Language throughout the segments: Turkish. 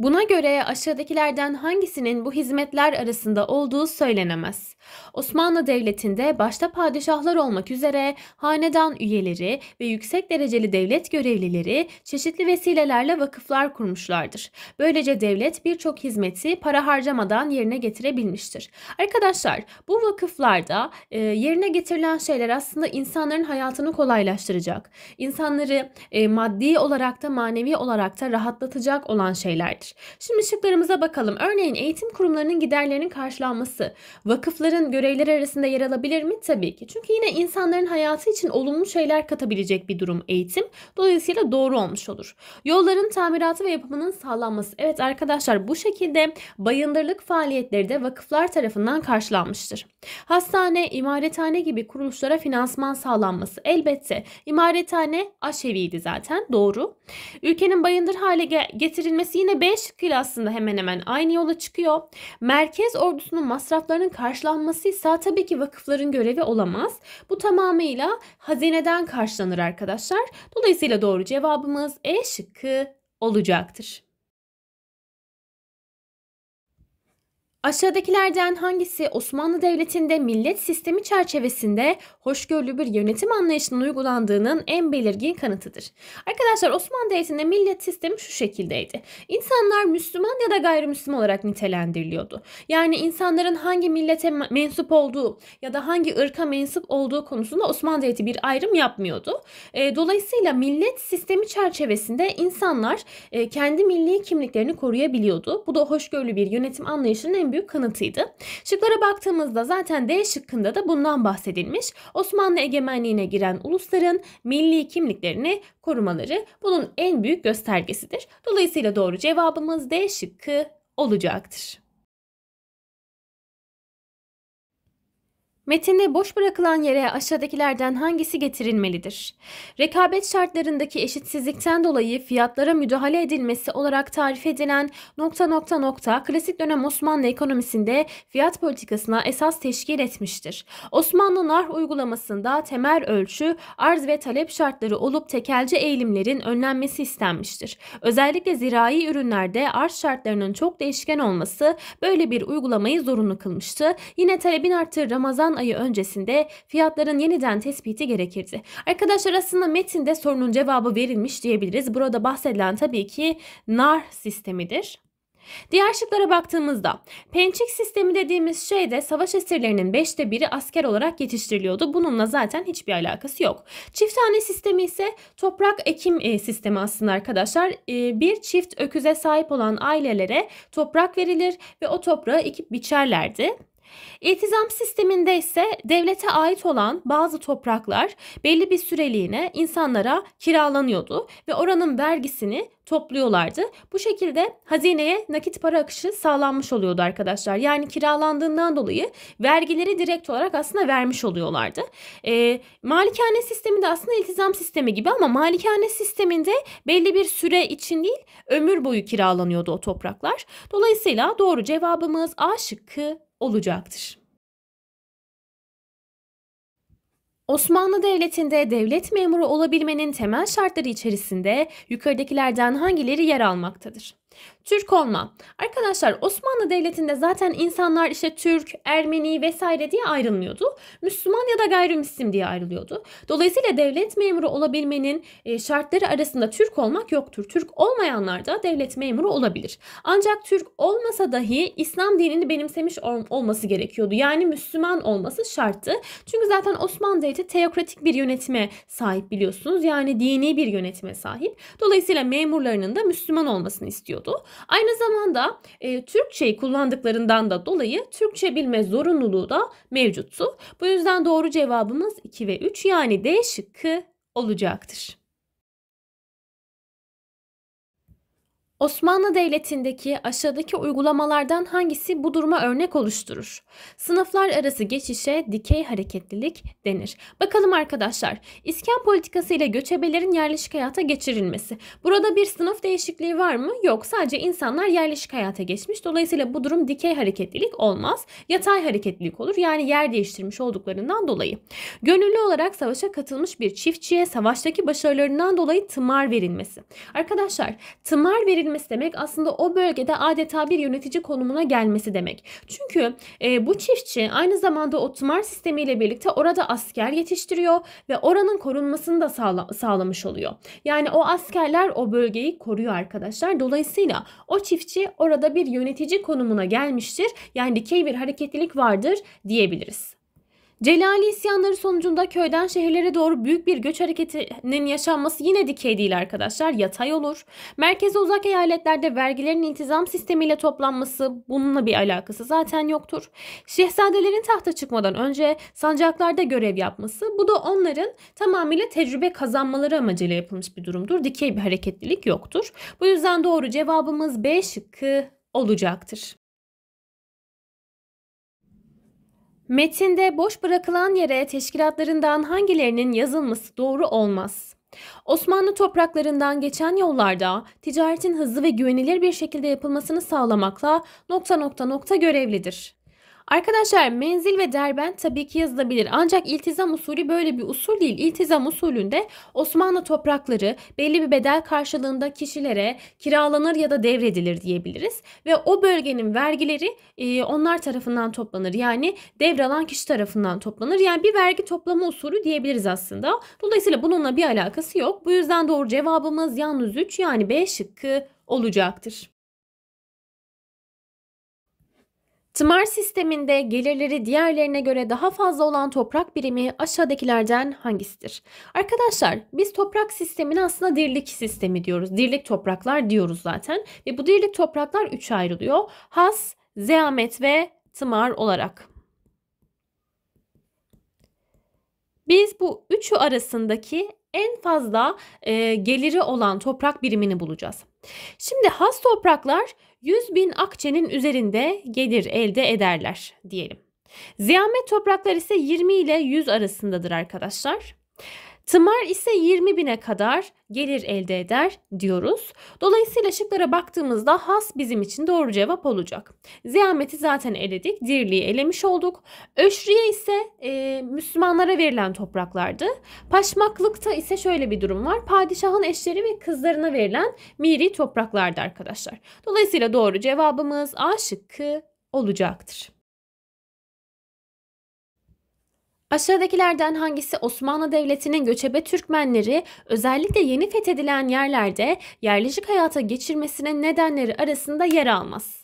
Buna göre aşağıdakilerden hangisinin bu hizmetler arasında olduğu söylenemez. Osmanlı Devleti'nde başta padişahlar olmak üzere hanedan üyeleri ve yüksek dereceli devlet görevlileri çeşitli vesilelerle vakıflar kurmuşlardır. Böylece devlet birçok hizmeti para harcamadan yerine getirebilmiştir. Arkadaşlar bu vakıflarda e, yerine getirilen şeyler aslında insanların hayatını kolaylaştıracak, insanları e, maddi olarak da manevi olarak da rahatlatacak olan şeylerdir. Şimdi şıklarımıza bakalım. Örneğin eğitim kurumlarının giderlerinin karşılanması vakıfların görevler arasında yer alabilir mi? Tabii ki. Çünkü yine insanların hayatı için olumlu şeyler katabilecek bir durum eğitim. Dolayısıyla doğru olmuş olur. Yolların tamiratı ve yapımının sağlanması. Evet arkadaşlar bu şekilde bayındırlık faaliyetleri de vakıflar tarafından karşılanmıştır. Hastane, imarethane gibi kuruluşlara finansman sağlanması. Elbette imarethane aşeviydi zaten doğru. Ülkenin bayındır hale getirilmesi yine B şıkkıyla aslında hemen hemen aynı yola çıkıyor. Merkez ordusunun masraflarının karşılanması ise tabii ki vakıfların görevi olamaz. Bu tamamıyla hazineden karşılanır arkadaşlar. Dolayısıyla doğru cevabımız E şıkkı olacaktır. Aşağıdakilerden hangisi Osmanlı Devleti'nde millet sistemi çerçevesinde hoşgörülü bir yönetim anlayışının uygulandığının en belirgin kanıtıdır? Arkadaşlar Osmanlı Devleti'nde millet sistemi şu şekildeydi. İnsanlar Müslüman ya da gayrimüslim olarak nitelendiriliyordu. Yani insanların hangi millete mensup olduğu ya da hangi ırka mensup olduğu konusunda Osmanlı Devleti bir ayrım yapmıyordu. E, dolayısıyla millet sistemi çerçevesinde insanlar e, kendi milli kimliklerini koruyabiliyordu. Bu da hoşgörülü bir yönetim anlayışının en büyük kanıtıydı. Şıklara baktığımızda zaten D şıkkında da bundan bahsedilmiş. Osmanlı egemenliğine giren ulusların milli kimliklerini korumaları bunun en büyük göstergesidir. Dolayısıyla doğru cevabımız D şıkkı olacaktır. Metinde boş bırakılan yere aşağıdakilerden hangisi getirilmelidir? Rekabet şartlarındaki eşitsizlikten dolayı fiyatlara müdahale edilmesi olarak tarif edilen nokta nokta nokta klasik dönem Osmanlı ekonomisinde fiyat politikasına esas teşkil etmiştir. Osmanlı nar uygulamasında temel ölçü arz ve talep şartları olup tekelci eğilimlerin önlenmesi istenmiştir. Özellikle zirai ürünlerde arz şartlarının çok değişken olması böyle bir uygulamayı zorunlu kılmıştı. Yine talebin arttığı Ramazan ayı öncesinde fiyatların yeniden tespiti gerekirdi. Arkadaşlar aslında metinde sorunun cevabı verilmiş diyebiliriz. Burada bahsedilen tabii ki nar sistemidir. Diğer şıklara baktığımızda pençik sistemi dediğimiz şeyde savaş esirlerinin 5'te biri asker olarak yetiştiriliyordu. Bununla zaten hiçbir alakası yok. Çift tane sistemi ise toprak ekim e, sistemi aslında arkadaşlar. E, bir çift öküze sahip olan ailelere toprak verilir ve o toprağı ekip biçerlerdi. İltizam sisteminde ise devlete ait olan bazı topraklar belli bir süreliğine insanlara kiralanıyordu ve oranın vergisini topluyorlardı. Bu şekilde hazineye nakit para akışı sağlanmış oluyordu arkadaşlar. Yani kiralandığından dolayı vergileri direkt olarak aslında vermiş oluyorlardı. E, malikane sistemi de aslında iltizam sistemi gibi ama malikane sisteminde belli bir süre için değil ömür boyu kiralanıyordu o topraklar. Dolayısıyla doğru cevabımız A şıkkı olacaktır. Osmanlı Devleti'nde devlet memuru olabilmenin temel şartları içerisinde yukarıdakilerden hangileri yer almaktadır? Türk olma. Arkadaşlar Osmanlı Devleti'nde zaten insanlar işte Türk, Ermeni vesaire diye ayrılmıyordu. Müslüman ya da gayrimüslim diye ayrılıyordu. Dolayısıyla devlet memuru olabilmenin e, şartları arasında Türk olmak yoktur. Türk olmayanlar da devlet memuru olabilir. Ancak Türk olmasa dahi İslam dinini benimsemiş olması gerekiyordu. Yani Müslüman olması şarttı. Çünkü zaten Osmanlı Devleti teokratik bir yönetime sahip biliyorsunuz. Yani dini bir yönetime sahip. Dolayısıyla memurlarının da Müslüman olmasını istiyordu. Aynı zamanda e, Türkçeyi kullandıklarından da dolayı Türkçe bilme zorunluluğu da mevcuttu. Bu yüzden doğru cevabımız 2 ve 3 yani D şıkkı olacaktır. Osmanlı Devleti'ndeki aşağıdaki uygulamalardan hangisi bu duruma örnek oluşturur? Sınıflar arası geçişe dikey hareketlilik denir. Bakalım arkadaşlar, iskan politikası ile göçebelerin yerleşik hayata geçirilmesi. Burada bir sınıf değişikliği var mı? Yok, sadece insanlar yerleşik hayata geçmiş. Dolayısıyla bu durum dikey hareketlilik olmaz. Yatay hareketlilik olur. Yani yer değiştirmiş olduklarından dolayı. Gönüllü olarak savaşa katılmış bir çiftçiye savaştaki başarılarından dolayı tımar verilmesi. Arkadaşlar, tımar verilmesi edilmesi demek aslında o bölgede adeta bir yönetici konumuna gelmesi demek. Çünkü e, bu çiftçi aynı zamanda otmar sistemiyle birlikte orada asker yetiştiriyor ve oranın korunmasını da sağla sağlamış oluyor. Yani o askerler o bölgeyi koruyor arkadaşlar. Dolayısıyla o çiftçi orada bir yönetici konumuna gelmiştir. Yani dikey bir hareketlilik vardır diyebiliriz. Celali isyanları sonucunda köyden şehirlere doğru büyük bir göç hareketinin yaşanması yine dikey değil arkadaşlar, yatay olur. Merkeze uzak eyaletlerde vergilerin intizam sistemiyle toplanması bununla bir alakası zaten yoktur. Şehzadelerin tahta çıkmadan önce sancaklarda görev yapması bu da onların tamamıyla tecrübe kazanmaları amacıyla yapılmış bir durumdur. Dikey bir hareketlilik yoktur. Bu yüzden doğru cevabımız B şıkkı olacaktır. Metinde boş bırakılan yere teşkilatlarından hangilerinin yazılması doğru olmaz. Osmanlı topraklarından geçen yollarda ticaretin hızlı ve güvenilir bir şekilde yapılmasını sağlamakla nokta nokta nokta görevlidir. Arkadaşlar menzil ve derben tabii ki yazılabilir. Ancak iltizam usulü böyle bir usul değil. İltizam usulünde Osmanlı toprakları belli bir bedel karşılığında kişilere kiralanır ya da devredilir diyebiliriz. Ve o bölgenin vergileri e, onlar tarafından toplanır. Yani devralan kişi tarafından toplanır. Yani bir vergi toplama usulü diyebiliriz aslında. Dolayısıyla bununla bir alakası yok. Bu yüzden doğru cevabımız yalnız 3 yani B şıkkı olacaktır. Tımar sisteminde gelirleri diğerlerine göre daha fazla olan toprak birimi aşağıdakilerden hangisidir? Arkadaşlar biz toprak sistemini aslında dirlik sistemi diyoruz. Dirlik topraklar diyoruz zaten. Ve bu dirlik topraklar 3 ayrılıyor. Has, zeamet ve tımar olarak. Biz bu üçü arasındaki en fazla e, geliri olan toprak birimini bulacağız. Şimdi has topraklar 100 bin akçenin üzerinde gelir elde ederler diyelim. Ziyamet toprakları ise 20 ile 100 arasındadır arkadaşlar. Tımar ise 20 bine kadar gelir elde eder diyoruz. Dolayısıyla şıklara baktığımızda has bizim için doğru cevap olacak. Ziyameti zaten eledik. Dirliği elemiş olduk. Öşriye ise e, Müslümanlara verilen topraklardı. Paşmaklıkta ise şöyle bir durum var. Padişahın eşleri ve kızlarına verilen miri topraklardı arkadaşlar. Dolayısıyla doğru cevabımız A şıkkı olacaktır. Aşağıdakilerden hangisi Osmanlı Devleti'nin göçebe Türkmenleri özellikle yeni fethedilen yerlerde yerleşik hayata geçirmesinin nedenleri arasında yer almaz?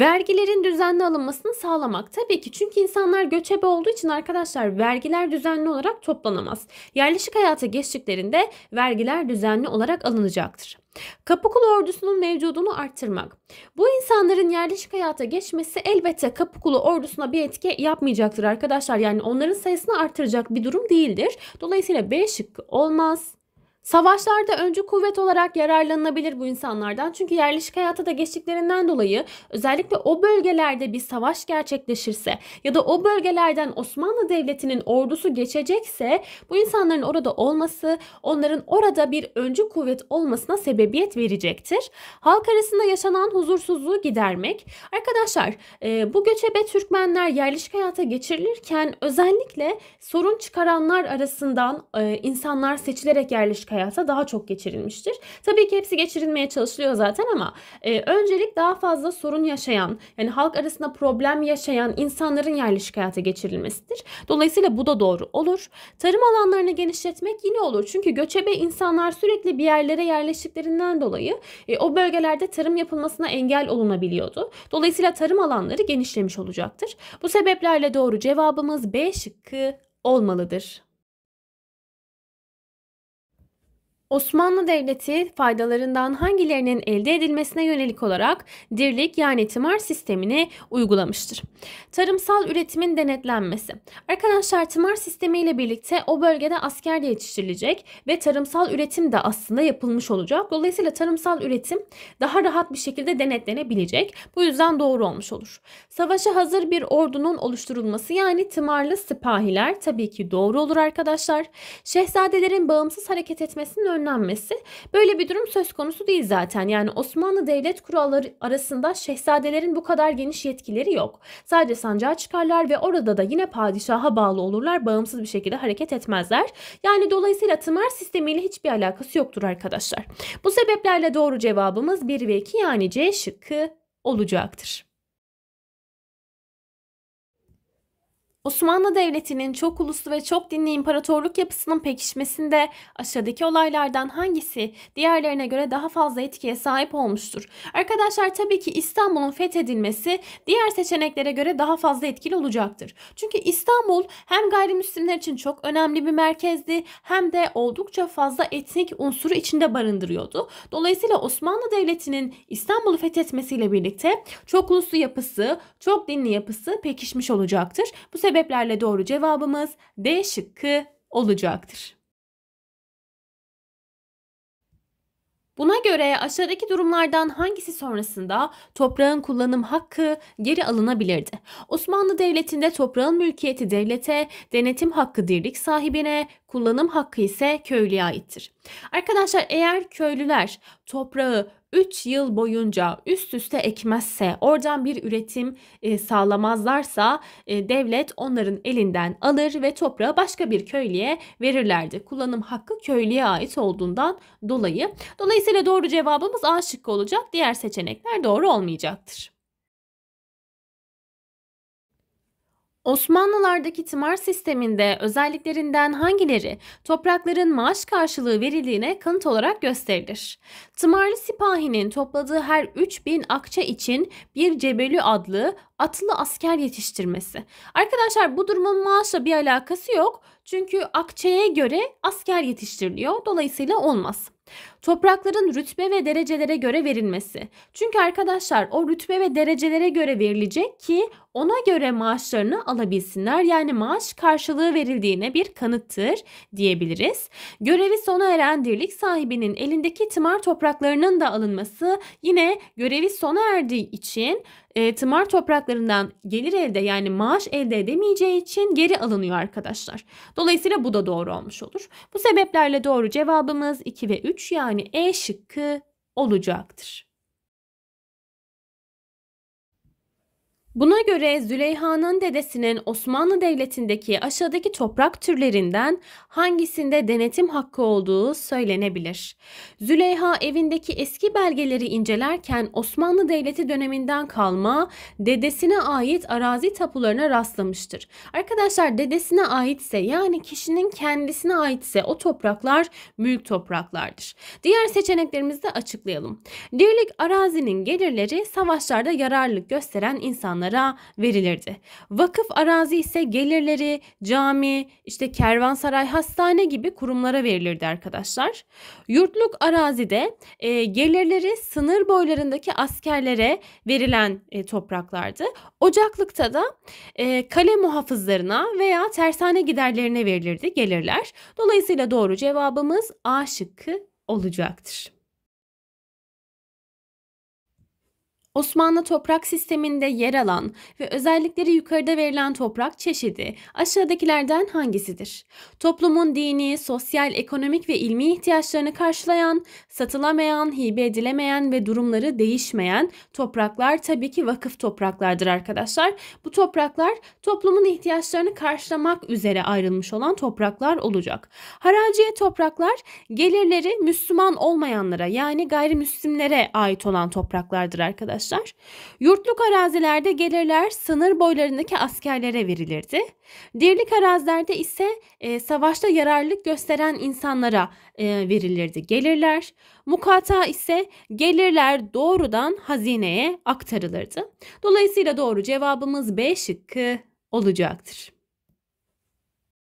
Vergilerin düzenli alınmasını sağlamak tabii ki çünkü insanlar göçebe olduğu için arkadaşlar vergiler düzenli olarak toplanamaz. Yerleşik hayata geçtiklerinde vergiler düzenli olarak alınacaktır. Kapıkulu ordusunun mevcudunu arttırmak. Bu insanların yerleşik hayata geçmesi elbette Kapıkulu ordusuna bir etki yapmayacaktır arkadaşlar. Yani onların sayısını artıracak bir durum değildir. Dolayısıyla B şıkkı olmaz. Savaşlarda öncü kuvvet olarak yararlanılabilir bu insanlardan. Çünkü yerleşik hayata da geçtiklerinden dolayı özellikle o bölgelerde bir savaş gerçekleşirse ya da o bölgelerden Osmanlı Devleti'nin ordusu geçecekse bu insanların orada olması onların orada bir öncü kuvvet olmasına sebebiyet verecektir. Halk arasında yaşanan huzursuzluğu gidermek. Arkadaşlar e, bu göçebe Türkmenler yerleşik hayata geçirilirken özellikle sorun çıkaranlar arasından e, insanlar seçilerek yerleşik hayata daha çok geçirilmiştir. Tabii ki hepsi geçirilmeye çalışılıyor zaten ama e, öncelik daha fazla sorun yaşayan, yani halk arasında problem yaşayan insanların yerleşik hayata geçirilmesidir. Dolayısıyla bu da doğru olur. Tarım alanlarını genişletmek yine olur. Çünkü göçebe insanlar sürekli bir yerlere yerleştiklerinden dolayı e, o bölgelerde tarım yapılmasına engel olunabiliyordu. Dolayısıyla tarım alanları genişlemiş olacaktır. Bu sebeplerle doğru cevabımız B şıkkı olmalıdır. Osmanlı Devleti faydalarından hangilerinin elde edilmesine yönelik olarak dirlik yani timar sistemini uygulamıştır. Tarımsal üretimin denetlenmesi. Arkadaşlar timar sistemi ile birlikte o bölgede asker de yetiştirilecek ve tarımsal üretim de aslında yapılmış olacak. Dolayısıyla tarımsal üretim daha rahat bir şekilde denetlenebilecek. Bu yüzden doğru olmuş olur. Savaşa hazır bir ordunun oluşturulması yani timarlı sipahiler tabii ki doğru olur arkadaşlar. Şehzadelerin bağımsız hareket etmesinin önlenmesi böyle bir durum söz konusu değil zaten. Yani Osmanlı devlet kuralları arasında şehzadelerin bu kadar geniş yetkileri yok. Sadece sancağa çıkarlar ve orada da yine padişaha bağlı olurlar. Bağımsız bir şekilde hareket etmezler. Yani dolayısıyla tımar sistemiyle hiçbir alakası yoktur arkadaşlar. Bu sebeplerle doğru cevabımız 1 ve 2 yani C şıkkı olacaktır. Osmanlı Devleti'nin çok uluslu ve çok dinli imparatorluk yapısının pekişmesinde aşağıdaki olaylardan hangisi diğerlerine göre daha fazla etkiye sahip olmuştur? Arkadaşlar tabii ki İstanbul'un fethedilmesi diğer seçeneklere göre daha fazla etkili olacaktır. Çünkü İstanbul hem gayrimüslimler için çok önemli bir merkezdi hem de oldukça fazla etnik unsuru içinde barındırıyordu. Dolayısıyla Osmanlı Devleti'nin İstanbul'u fethetmesiyle birlikte çok uluslu yapısı, çok dinli yapısı pekişmiş olacaktır. Bu sebeple sebeplerle doğru cevabımız D şıkkı olacaktır. Buna göre aşağıdaki durumlardan hangisi sonrasında toprağın kullanım hakkı geri alınabilirdi? Osmanlı Devleti'nde toprağın mülkiyeti devlete, denetim hakkı dirlik sahibine, kullanım hakkı ise köylüye aittir. Arkadaşlar eğer köylüler toprağı 3 yıl boyunca üst üste ekmezse, oradan bir üretim e, sağlamazlarsa e, devlet onların elinden alır ve toprağı başka bir köylüye verirlerdi. Kullanım hakkı köylüye ait olduğundan dolayı. Dolayısıyla doğru cevabımız A şıkkı olacak. Diğer seçenekler doğru olmayacaktır. Osmanlılardaki timar sisteminde özelliklerinden hangileri toprakların maaş karşılığı verildiğine kanıt olarak gösterilir? Tımarlı sipahinin topladığı her 3000 akçe için bir cebeli adlı atlı asker yetiştirmesi. Arkadaşlar bu durumun maaşla bir alakası yok. Çünkü akçeye göre asker yetiştiriliyor. Dolayısıyla olmaz. Toprakların rütbe ve derecelere göre verilmesi. Çünkü arkadaşlar o rütbe ve derecelere göre verilecek ki ona göre maaşlarını alabilsinler. Yani maaş karşılığı verildiğine bir kanıttır diyebiliriz. Görevi sona eren dirlik sahibinin elindeki tımar topraklarının da alınması yine görevi sona erdiği için e, tımar topraklarından gelir elde yani maaş elde edemeyeceği için geri alınıyor arkadaşlar. Dolayısıyla bu da doğru olmuş olur. Bu sebeplerle doğru cevabımız 2 ve 3 yani E şıkkı olacaktır. Buna göre Züleyha'nın dedesinin Osmanlı Devleti'ndeki aşağıdaki toprak türlerinden hangisinde denetim hakkı olduğu söylenebilir. Züleyha evindeki eski belgeleri incelerken Osmanlı Devleti döneminden kalma dedesine ait arazi tapularına rastlamıştır. Arkadaşlar dedesine aitse yani kişinin kendisine aitse o topraklar mülk topraklardır. Diğer seçeneklerimizi de açıklayalım. Dirlik arazinin gelirleri savaşlarda yararlılık gösteren insanlar insanlara verilirdi. Vakıf arazi ise gelirleri cami, işte kervansaray, hastane gibi kurumlara verilirdi arkadaşlar. Yurtluk arazide e, gelirleri sınır boylarındaki askerlere verilen e, topraklardı. Ocaklıkta da e, kale muhafızlarına veya tersane giderlerine verilirdi gelirler. Dolayısıyla doğru cevabımız A şıkkı olacaktır. Osmanlı toprak sisteminde yer alan ve özellikleri yukarıda verilen toprak çeşidi aşağıdakilerden hangisidir? Toplumun dini, sosyal, ekonomik ve ilmi ihtiyaçlarını karşılayan, satılamayan, hibe edilemeyen ve durumları değişmeyen topraklar tabii ki vakıf topraklardır arkadaşlar. Bu topraklar toplumun ihtiyaçlarını karşılamak üzere ayrılmış olan topraklar olacak. Haraciye topraklar gelirleri Müslüman olmayanlara yani gayrimüslimlere ait olan topraklardır arkadaşlar arkadaşlar. Yurtluk arazilerde gelirler sınır boylarındaki askerlere verilirdi. Dirlik arazilerde ise e, savaşta yararlılık gösteren insanlara e, verilirdi gelirler. Mukata ise gelirler doğrudan hazineye aktarılırdı. Dolayısıyla doğru cevabımız B şıkkı olacaktır.